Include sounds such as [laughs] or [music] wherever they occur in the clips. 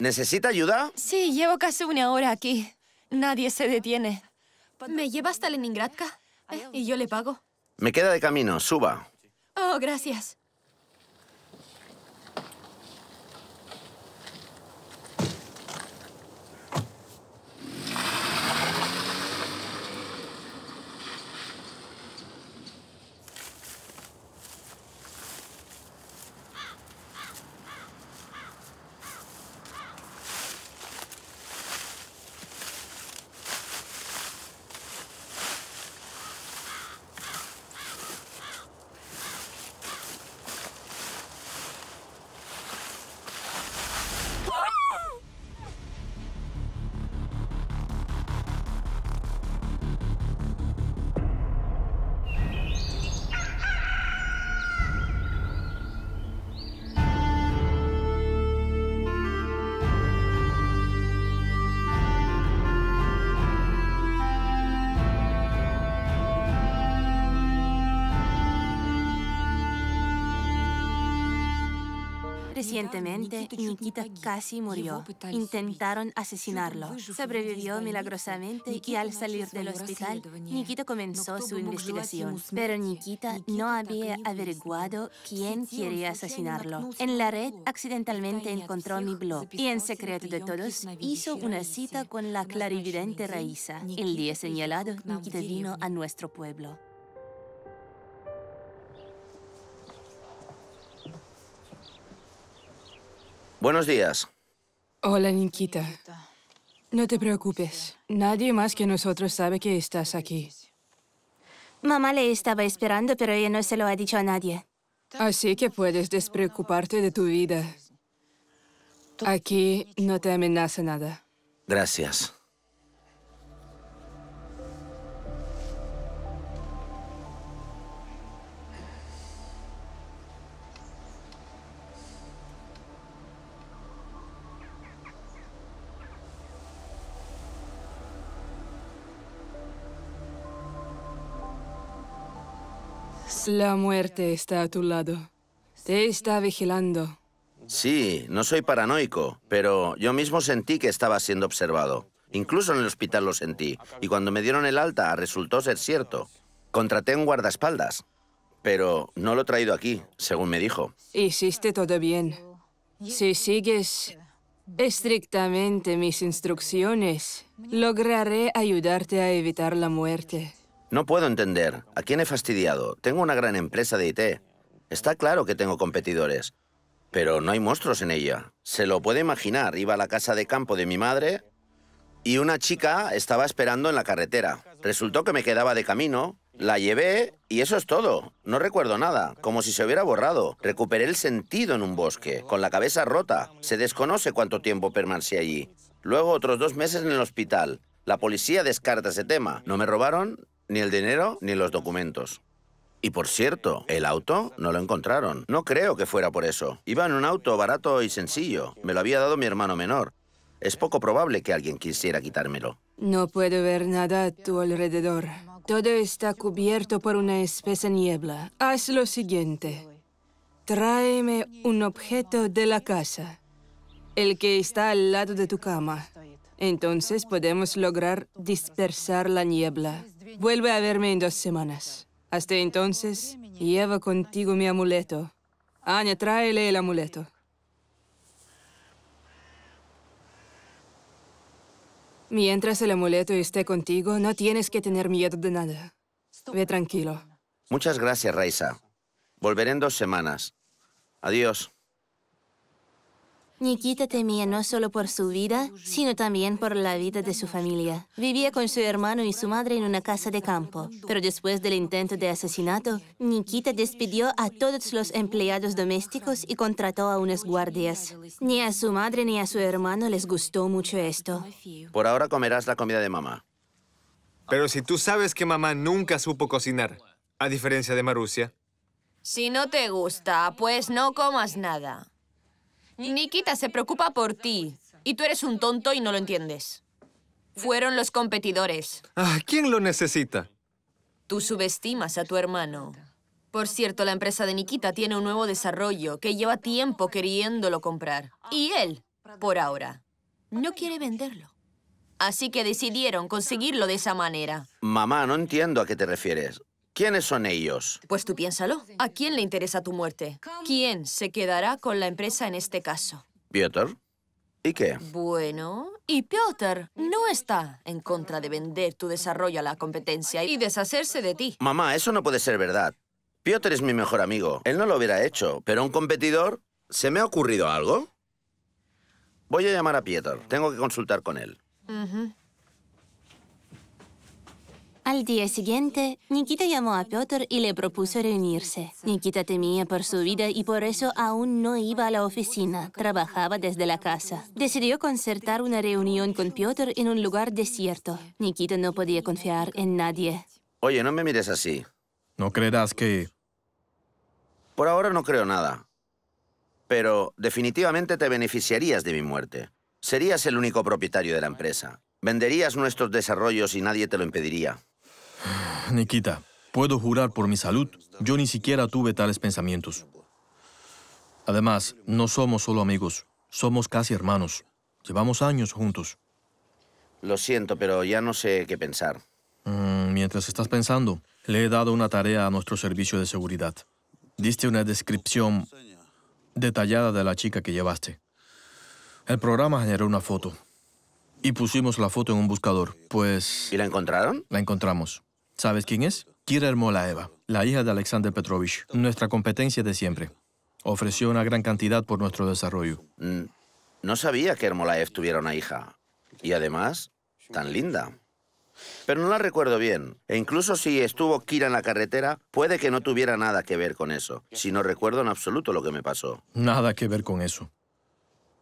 ¿Necesita ayuda? Sí, llevo casi una hora aquí. Nadie se detiene. ¿Me lleva hasta Leningradka? y yo le pago. Me queda de camino, suba. Oh, gracias. Recientemente, Nikita casi murió. Intentaron asesinarlo. Sobrevivió milagrosamente y al salir del hospital, Nikita comenzó su investigación. Pero Nikita no había este averiguado quién quería asesinarlo. En la red, accidentalmente encontró mi blog y en secreto de todos hizo una cita con la clarividente Raíza. El día señalado, Nikita vino a nuestro pueblo. Buenos días. Hola, Niquita. No te preocupes. Nadie más que nosotros sabe que estás aquí. Mamá le estaba esperando, pero ella no se lo ha dicho a nadie. Así que puedes despreocuparte de tu vida. Aquí no te amenaza nada. Gracias. La muerte está a tu lado. Te está vigilando. Sí, no soy paranoico, pero yo mismo sentí que estaba siendo observado. Incluso en el hospital lo sentí, y cuando me dieron el alta resultó ser cierto. Contraté un guardaespaldas, pero no lo he traído aquí, según me dijo. Hiciste todo bien. Si sigues estrictamente mis instrucciones, lograré ayudarte a evitar la muerte. No puedo entender. ¿A quién he fastidiado? Tengo una gran empresa de IT. Está claro que tengo competidores. Pero no hay monstruos en ella. Se lo puede imaginar. Iba a la casa de campo de mi madre y una chica estaba esperando en la carretera. Resultó que me quedaba de camino. La llevé y eso es todo. No recuerdo nada, como si se hubiera borrado. Recuperé el sentido en un bosque, con la cabeza rota. Se desconoce cuánto tiempo permanecí allí. Luego otros dos meses en el hospital. La policía descarta ese tema. No me robaron ni el dinero ni los documentos. Y por cierto, el auto no lo encontraron. No creo que fuera por eso. Iba en un auto barato y sencillo. Me lo había dado mi hermano menor. Es poco probable que alguien quisiera quitármelo. No puedo ver nada a tu alrededor. Todo está cubierto por una espesa niebla. Haz lo siguiente. Tráeme un objeto de la casa, el que está al lado de tu cama. Entonces podemos lograr dispersar la niebla. Vuelve a verme en dos semanas. Hasta entonces, lleva contigo mi amuleto. Aña, tráele el amuleto. Mientras el amuleto esté contigo, no tienes que tener miedo de nada. Ve tranquilo. Muchas gracias, Raisa. Volveré en dos semanas. Adiós. Nikita temía no solo por su vida, sino también por la vida de su familia. Vivía con su hermano y su madre en una casa de campo, pero después del intento de asesinato, Nikita despidió a todos los empleados domésticos y contrató a unas guardias. Ni a su madre ni a su hermano les gustó mucho esto. Por ahora comerás la comida de mamá. Pero si tú sabes que mamá nunca supo cocinar, a diferencia de Marusia. Si no te gusta, pues no comas nada. Nikita se preocupa por ti. Y tú eres un tonto y no lo entiendes. Fueron los competidores. Ah, ¿Quién lo necesita? Tú subestimas a tu hermano. Por cierto, la empresa de Nikita tiene un nuevo desarrollo que lleva tiempo queriéndolo comprar. Y él, por ahora, no quiere venderlo. Así que decidieron conseguirlo de esa manera. Mamá, no entiendo a qué te refieres. ¿Quiénes son ellos? Pues tú piénsalo. ¿A quién le interesa tu muerte? ¿Quién se quedará con la empresa en este caso? Piotr. ¿Y qué? Bueno, y Piotr no está en contra de vender tu desarrollo a la competencia y deshacerse de ti. Mamá, eso no puede ser verdad. Piotr es mi mejor amigo. Él no lo hubiera hecho, pero un competidor... ¿Se me ha ocurrido algo? Voy a llamar a Piotr. Tengo que consultar con él. Al día siguiente, Nikita llamó a Piotr y le propuso reunirse. Nikita temía por su vida y por eso aún no iba a la oficina. Trabajaba desde la casa. Decidió concertar una reunión con Piotr en un lugar desierto. Nikita no podía confiar en nadie. Oye, no me mires así. No creerás que... Por ahora no creo nada. Pero definitivamente te beneficiarías de mi muerte. Serías el único propietario de la empresa. Venderías nuestros desarrollos y nadie te lo impediría. Nikita, puedo jurar por mi salud, yo ni siquiera tuve tales pensamientos. Además, no somos solo amigos, somos casi hermanos. Llevamos años juntos. Lo siento, pero ya no sé qué pensar. Mm, mientras estás pensando, le he dado una tarea a nuestro servicio de seguridad. Diste una descripción detallada de la chica que llevaste. El programa generó una foto y pusimos la foto en un buscador, pues... ¿Y la encontraron? La encontramos. ¿Sabes quién es? Kira Ermolaeva, la hija de Alexander Petrovich, nuestra competencia de siempre. Ofreció una gran cantidad por nuestro desarrollo. Mm, no sabía que Ermolaev tuviera una hija. Y además, tan linda. Pero no la recuerdo bien. E incluso si estuvo Kira en la carretera, puede que no tuviera nada que ver con eso. Si no recuerdo en absoluto lo que me pasó. Nada que ver con eso.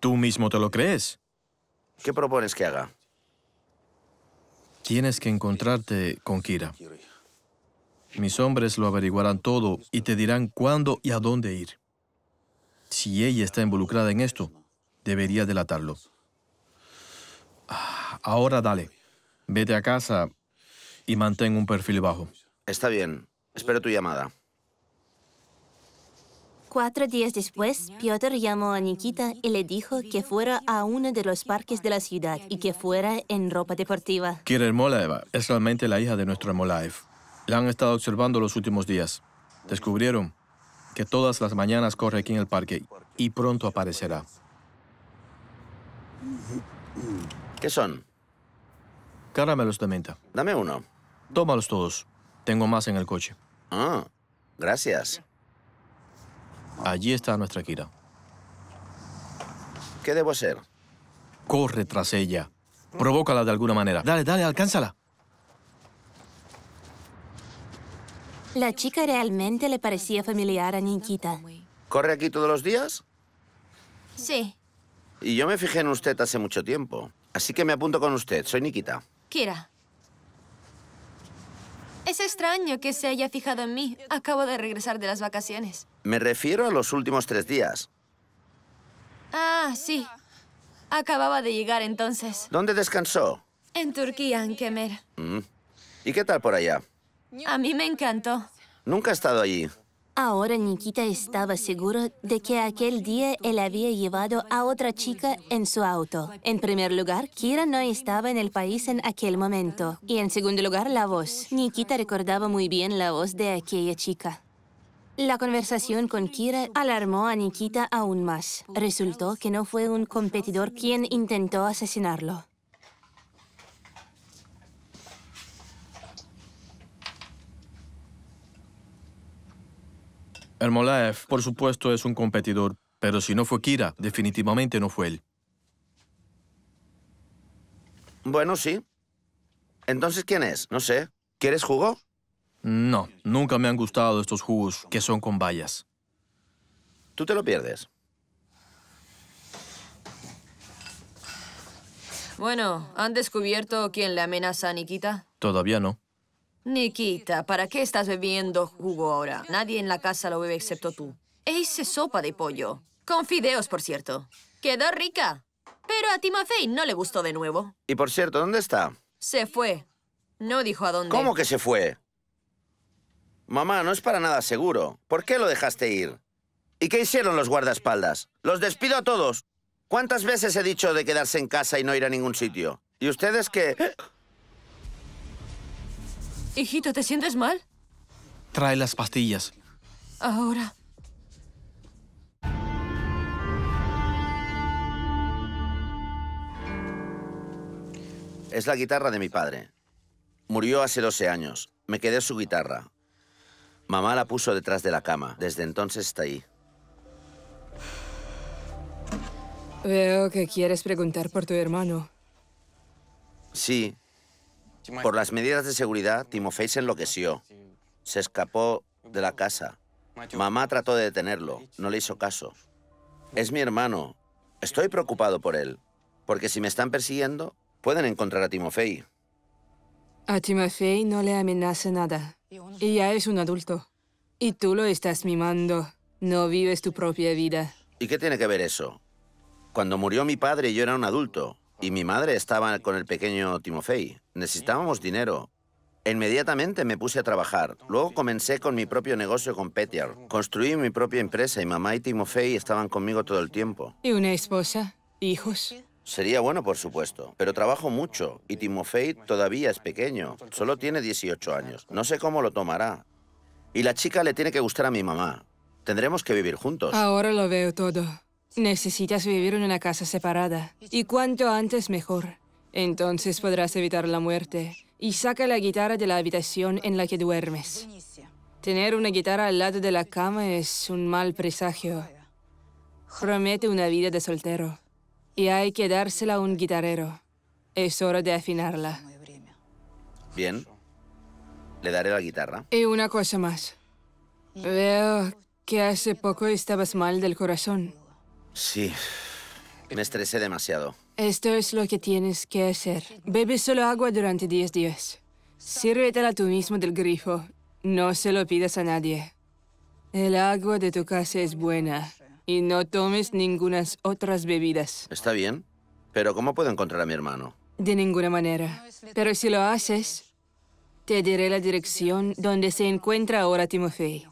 ¿Tú mismo te lo crees? ¿Qué propones que haga? Tienes que encontrarte con Kira. Mis hombres lo averiguarán todo y te dirán cuándo y a dónde ir. Si ella está involucrada en esto, debería delatarlo. Ah, ahora dale. Vete a casa y mantén un perfil bajo. Está bien. Espero tu llamada. Cuatro días después, Piotr llamó a Nikita y le dijo que fuera a uno de los parques de la ciudad y que fuera en ropa deportiva. Kirill Molaeva es realmente la hija de nuestro Molaev. La han estado observando los últimos días. Descubrieron que todas las mañanas corre aquí en el parque y pronto aparecerá. ¿Qué son? Caramelos de menta. Dame uno. Tómalos todos. Tengo más en el coche. Ah, gracias. Allí está nuestra Kira. ¿Qué debo hacer? Corre tras ella. Provócala de alguna manera. Dale, dale, alcánzala. La chica realmente le parecía familiar a Nikita. ¿Corre aquí todos los días? Sí. Y yo me fijé en usted hace mucho tiempo. Así que me apunto con usted. Soy Nikita. Kira. Es extraño que se haya fijado en mí. Acabo de regresar de las vacaciones. Me refiero a los últimos tres días. Ah, sí. Acababa de llegar entonces. ¿Dónde descansó? En Turquía, en Kemer. Mm. ¿Y qué tal por allá? A mí me encantó. Nunca he estado allí. Ahora Nikita estaba seguro de que aquel día él había llevado a otra chica en su auto. En primer lugar, Kira no estaba en el país en aquel momento. Y en segundo lugar, la voz. Nikita recordaba muy bien la voz de aquella chica. La conversación con Kira alarmó a Nikita aún más. Resultó que no fue un competidor quien intentó asesinarlo. El Molaev, por supuesto, es un competidor, pero si no fue Kira, definitivamente no fue él. Bueno, sí. Entonces, ¿quién es? No sé. ¿Quieres jugo? No, nunca me han gustado estos jugos que son con bayas. Tú te lo pierdes. Bueno, ¿han descubierto quién le amenaza a Nikita? Todavía no. Nikita, ¿para qué estás bebiendo jugo ahora? Nadie en la casa lo bebe excepto tú. E hice sopa de pollo. Con fideos, por cierto. Quedó rica. Pero a Timofey no le gustó de nuevo. Y por cierto, ¿dónde está? Se fue. No dijo a dónde. ¿Cómo que se fue? Mamá, no es para nada seguro. ¿Por qué lo dejaste ir? ¿Y qué hicieron los guardaespaldas? Los despido a todos. ¿Cuántas veces he dicho de quedarse en casa y no ir a ningún sitio? ¿Y ustedes qué? Hijito, ¿te sientes mal? Trae las pastillas. Ahora. Es la guitarra de mi padre. Murió hace 12 años. Me quedé su guitarra. Mamá la puso detrás de la cama. Desde entonces está ahí. Veo que quieres preguntar por tu hermano. Sí. Por las medidas de seguridad, Timofey se enloqueció. Se escapó de la casa. Mamá trató de detenerlo. No le hizo caso. Es mi hermano. Estoy preocupado por él. Porque si me están persiguiendo, pueden encontrar a Timofey. A Timofey no le amenaza nada. Ya es un adulto. Y tú lo estás mimando. No vives tu propia vida. ¿Y qué tiene que ver eso? Cuando murió mi padre yo era un adulto y mi madre estaba con el pequeño Timofey. Necesitábamos dinero. Inmediatamente me puse a trabajar. Luego comencé con mi propio negocio con Petiar. Construí mi propia empresa y mamá y Timofey estaban conmigo todo el tiempo. ¿Y una esposa? ¿Hijos? Sería bueno, por supuesto, pero trabajo mucho y Timofey todavía es pequeño, solo tiene 18 años. No sé cómo lo tomará. Y la chica le tiene que gustar a mi mamá. Tendremos que vivir juntos. Ahora lo veo todo. Necesitas vivir en una casa separada. Y cuanto antes, mejor. Entonces podrás evitar la muerte. Y saca la guitarra de la habitación en la que duermes. Tener una guitarra al lado de la cama es un mal presagio. Promete una vida de soltero. Y hay que dársela a un guitarrero. Es hora de afinarla. Bien. Le daré la guitarra. Y una cosa más. Veo que hace poco estabas mal del corazón. Sí. Me estresé demasiado. Esto es lo que tienes que hacer. Bebe solo agua durante 10 días. Sírvetela tú mismo del grifo. No se lo pidas a nadie. El agua de tu casa es buena. Y no tomes ninguna otras bebidas. Está bien, pero ¿cómo puedo encontrar a mi hermano? De ninguna manera. Pero si lo haces, te diré la dirección donde se encuentra ahora Timofey.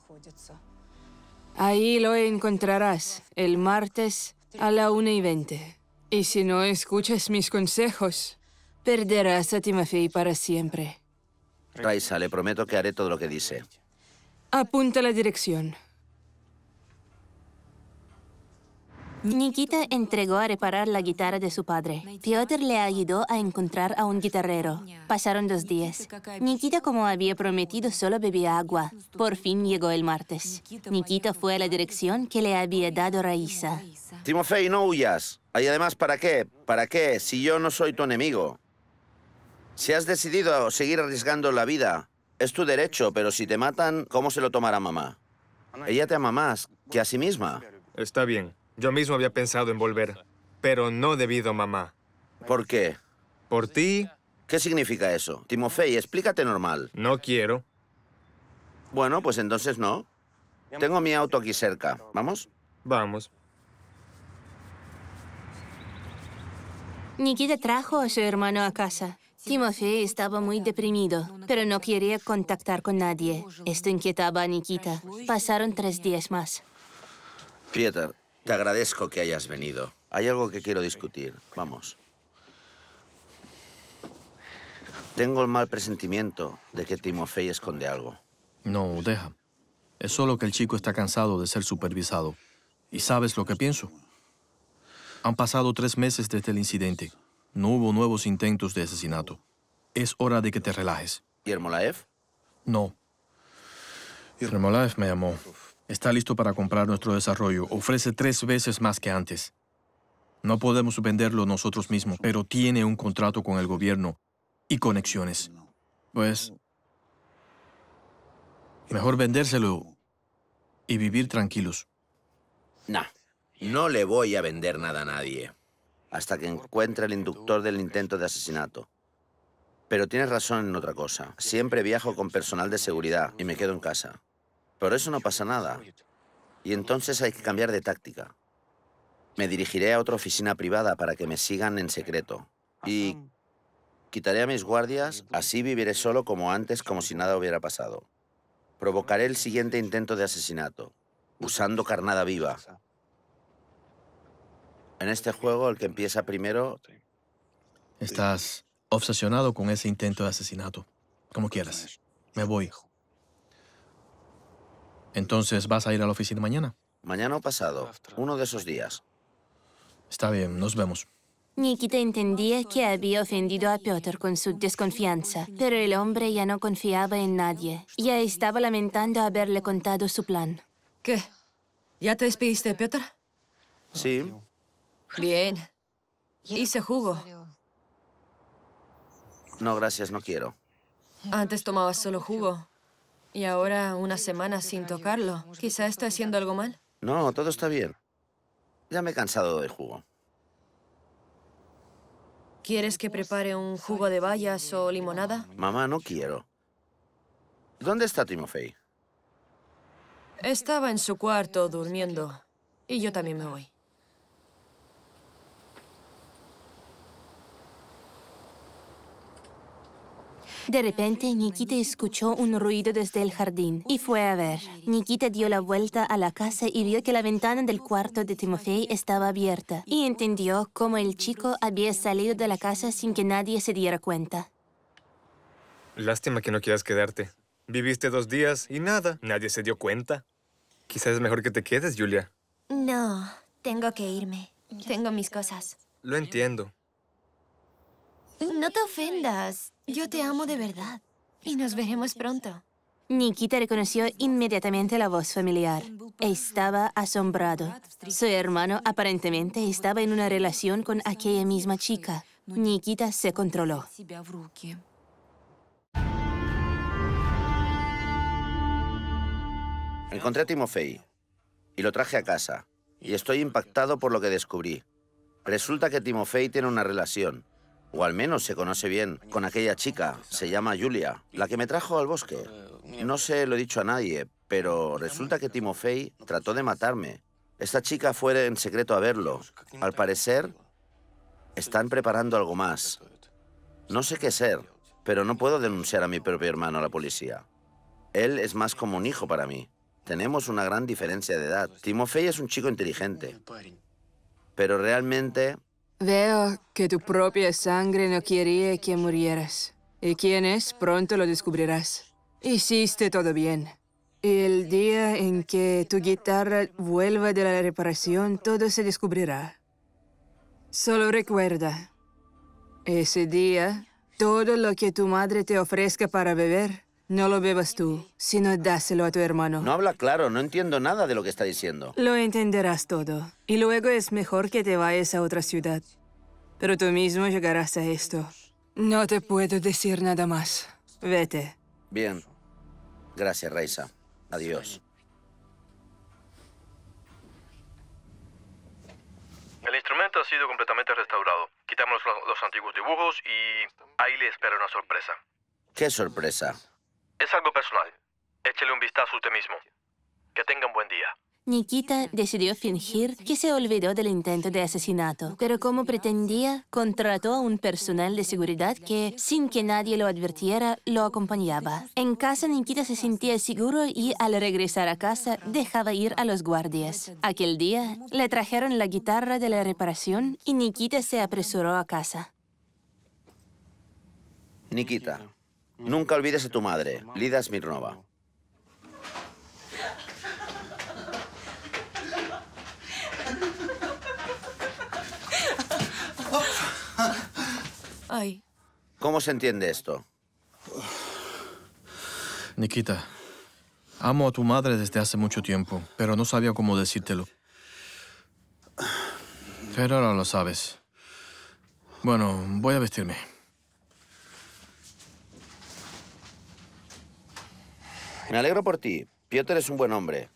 Ahí lo encontrarás el martes a la 1 y 20. Y si no escuchas mis consejos, perderás a Timofey para siempre. Raisa, le prometo que haré todo lo que dice. Apunta la dirección. Nikita entregó a reparar la guitarra de su padre. Piotr le ayudó a encontrar a un guitarrero. Pasaron dos días. Nikita, como había prometido, solo bebía agua. Por fin llegó el martes. Nikita fue a la dirección que le había dado Raiza. Timofey, no huyas. Y además, ¿para qué? ¿Para qué? Si yo no soy tu enemigo. Si has decidido seguir arriesgando la vida, es tu derecho, pero si te matan, ¿cómo se lo tomará mamá? Ella te ama más que a sí misma. Está bien. Yo mismo había pensado en volver, pero no debido a mamá. ¿Por qué? Por ti. ¿Qué significa eso? Timofey, explícate normal. No quiero. Bueno, pues entonces no. Tengo mi auto aquí cerca. ¿Vamos? Vamos. Nikita trajo a su hermano a casa. Timofey estaba muy deprimido, pero no quería contactar con nadie. Esto inquietaba a Nikita. Pasaron tres días más. Pieter, te agradezco que hayas venido. Hay algo que quiero discutir. Vamos. Tengo el mal presentimiento de que Timofey esconde algo. No, deja. Es solo que el chico está cansado de ser supervisado. ¿Y sabes lo que pienso? Han pasado tres meses desde el incidente. No hubo nuevos intentos de asesinato. Es hora de que te relajes. ¿Y Hermolaev? No. Hermolaev me llamó está listo para comprar nuestro desarrollo. Ofrece tres veces más que antes. No podemos venderlo nosotros mismos, pero tiene un contrato con el gobierno y conexiones. Pues, mejor vendérselo y vivir tranquilos. Nah, no le voy a vender nada a nadie. Hasta que encuentre el inductor del intento de asesinato. Pero tienes razón en otra cosa. Siempre viajo con personal de seguridad y me quedo en casa. Por eso no pasa nada. Y entonces hay que cambiar de táctica. Me dirigiré a otra oficina privada para que me sigan en secreto. Y quitaré a mis guardias, así viviré solo como antes, como si nada hubiera pasado. Provocaré el siguiente intento de asesinato, usando carnada viva. En este juego, el que empieza primero... Estás obsesionado con ese intento de asesinato. Como quieras. Me voy. Entonces, ¿vas a ir a la oficina mañana? Mañana o pasado, uno de esos días. Está bien, nos vemos. Nikita entendía que había ofendido a Piotr con su desconfianza, pero el hombre ya no confiaba en nadie. Ya estaba lamentando haberle contado su plan. ¿Qué? ¿Ya te despediste, Piotr? Sí. Bien. Hice jugo. No, gracias, no quiero. Antes tomabas solo jugo. Y ahora una semana sin tocarlo. Quizá está haciendo algo mal. No, todo está bien. Ya me he cansado del jugo. ¿Quieres que prepare un jugo de bayas o limonada? Mamá, no quiero. ¿Dónde está Timofey? Estaba en su cuarto durmiendo. Y yo también me voy. De repente, Nikita escuchó un ruido desde el jardín y fue a ver. Nikita dio la vuelta a la casa y vio que la ventana del cuarto de Timofey estaba abierta y entendió cómo el chico había salido de la casa sin que nadie se diera cuenta. Lástima que no quieras quedarte. Viviste dos días y nada, nadie se dio cuenta. Quizás es mejor que te quedes, Julia. No, tengo que irme. Tengo mis cosas. Lo entiendo. No te ofendas. Yo te amo de verdad. Y nos veremos pronto. Nikita reconoció inmediatamente la voz familiar. Estaba asombrado. Su hermano aparentemente estaba en una relación con aquella misma chica. Nikita se controló. Encontré a Timofey y lo traje a casa. Y estoy impactado por lo que descubrí. Resulta que Timofey tiene una relación o al menos se conoce bien, con aquella chica, se llama Julia, la que me trajo al bosque. No sé, lo he dicho a nadie, pero resulta que Timofey trató de matarme. Esta chica fue en secreto a verlo. Al parecer, están preparando algo más. No sé qué ser, pero no puedo denunciar a mi propio hermano a la policía. Él es más como un hijo para mí. Tenemos una gran diferencia de edad. Timofey es un chico inteligente, pero realmente Veo que tu propia sangre no quería que murieras. Y quién es, pronto lo descubrirás. Hiciste todo bien. Y el día en que tu guitarra vuelva de la reparación, todo se descubrirá. Solo recuerda, ese día, todo lo que tu madre te ofrezca para beber, no lo bebas tú, sino dáselo a tu hermano. No habla claro, no entiendo nada de lo que está diciendo. Lo entenderás todo. Y luego es mejor que te vayas a otra ciudad. Pero tú mismo llegarás a esto. No te puedo decir nada más. Vete. Bien. Gracias, Reisa. Adiós. El instrumento ha sido completamente restaurado. Quitamos los antiguos dibujos y ahí le espera una sorpresa. ¿Qué sorpresa? Es algo personal. Échele un vistazo usted mismo. Que tenga un buen día. Nikita decidió fingir que se olvidó del intento de asesinato, pero como pretendía, contrató a un personal de seguridad que, sin que nadie lo advirtiera, lo acompañaba. En casa, Nikita se sentía seguro y, al regresar a casa, dejaba ir a los guardias. Aquel día, le trajeron la guitarra de la reparación y Nikita se apresuró a casa. Nikita, Nunca olvides a tu madre, Lida Smirnova. Ay. ¿Cómo se entiende esto? Nikita, amo a tu madre desde hace mucho tiempo, pero no sabía cómo decírtelo. Pero ahora lo sabes. Bueno, voy a vestirme. Me alegro por ti. Piotr es un buen hombre.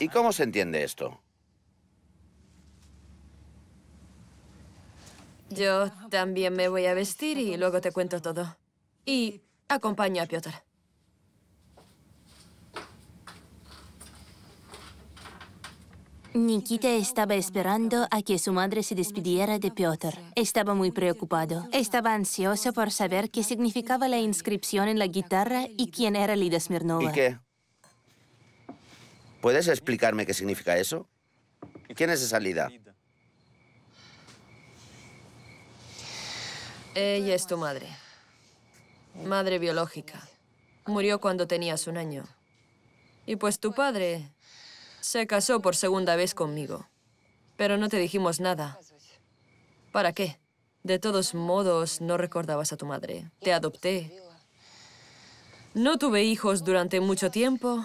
¿Y cómo se entiende esto? Yo también me voy a vestir y luego te cuento todo. Y acompaño a Piotr. Nikita estaba esperando a que su madre se despidiera de Piotr. Estaba muy preocupado. Estaba ansioso por saber qué significaba la inscripción en la guitarra y quién era Lida Smirnova. ¿Y qué? ¿Puedes explicarme qué significa eso? ¿Quién es esa Lida? Ella es tu madre. Madre biológica. Murió cuando tenías un año. Y pues tu padre se casó por segunda vez conmigo. Pero no te dijimos nada. ¿Para qué? De todos modos, no recordabas a tu madre. Te adopté. No tuve hijos durante mucho tiempo,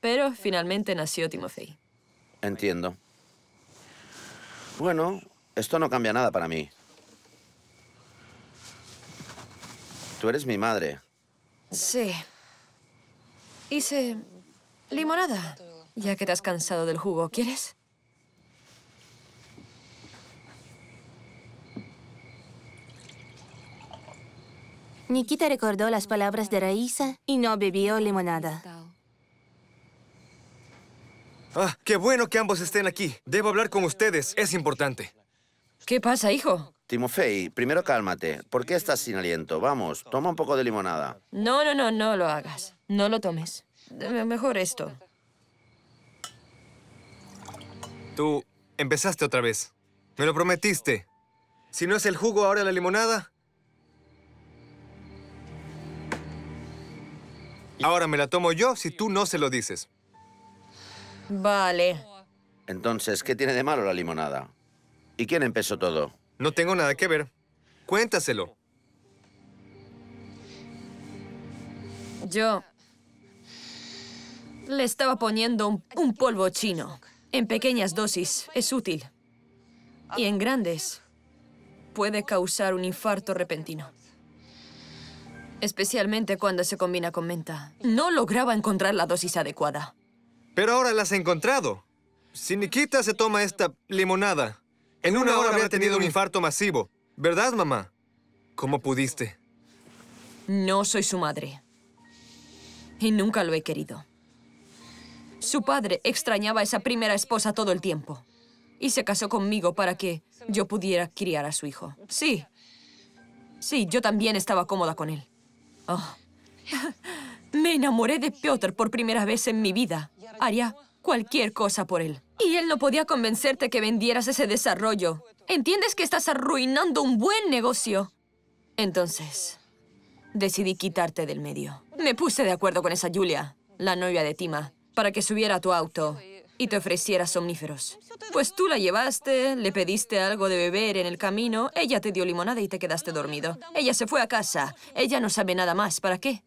pero finalmente nació Timofey. Entiendo. Bueno, esto no cambia nada para mí. Tú eres mi madre. Sí. Hice limonada. Ya que te has cansado del jugo, ¿quieres? Nikita recordó las palabras de Raíza y no bebió limonada. Ah, qué bueno que ambos estén aquí. Debo hablar con ustedes. Es importante. ¿Qué pasa, hijo? Timofey, primero cálmate. ¿Por qué estás sin aliento? Vamos, toma un poco de limonada. No, no, no, no lo hagas. No lo tomes. Mejor esto. Tú empezaste otra vez. Me lo prometiste. Si no es el jugo, ahora la limonada. Ahora me la tomo yo si tú no se lo dices. Vale. Entonces, ¿qué tiene de malo la limonada? ¿Y quién empezó todo? No tengo nada que ver. Cuéntaselo. Yo... Le estaba poniendo un, un polvo chino. En pequeñas dosis es útil y en grandes puede causar un infarto repentino. Especialmente cuando se combina con menta. No lograba encontrar la dosis adecuada. Pero ahora la has encontrado. Si Nikita se toma esta limonada, en una, hora, hora habría tenido un infarto masivo. ¿Verdad, mamá? ¿Cómo pudiste? No soy su madre. Y nunca lo he querido. Su padre extrañaba a esa primera esposa todo el tiempo y se casó conmigo para que yo pudiera criar a su hijo. Sí, sí, yo también estaba cómoda con él. Oh. [laughs] Me enamoré de Piotr por primera vez en mi vida. Haría cualquier cosa por él. Y él no podía convencerte que vendieras ese desarrollo. ¿Entiendes que estás arruinando un buen negocio? Entonces, decidí quitarte del medio. Me puse de acuerdo con esa Julia, la novia de Tima para que subiera a tu auto y te ofreciera somníferos. Pues tú la llevaste, le pediste algo de beber en el camino, ella te dio limonada y te quedaste dormido. Ella se fue a casa. Ella no sabe nada más. ¿Para qué?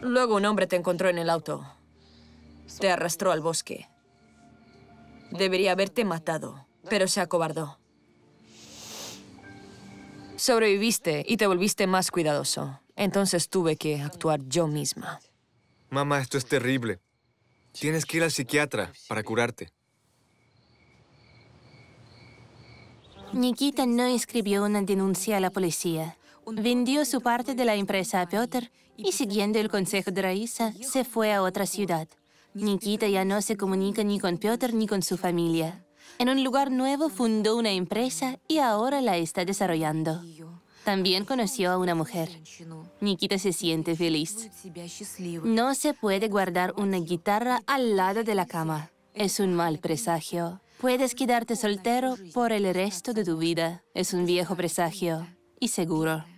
Luego un hombre te encontró en el auto. Te arrastró al bosque. Debería haberte matado, pero se acobardó. Sobreviviste y te volviste más cuidadoso. Entonces tuve que actuar yo misma. Mamá, esto es terrible. Tienes que ir al psiquiatra para curarte. Nikita no escribió una denuncia a la policía. Vendió su parte de la empresa a Piotr y, siguiendo el consejo de Raisa, se fue a otra ciudad. Nikita ya no se comunica ni con Piotr ni con su familia. En un lugar nuevo fundó una empresa y ahora la está desarrollando. También conoció a una mujer. Nikita se siente feliz. No se puede guardar una guitarra al lado de la cama. Es un mal presagio. Puedes quedarte soltero por el resto de tu vida. Es un viejo presagio. Y seguro.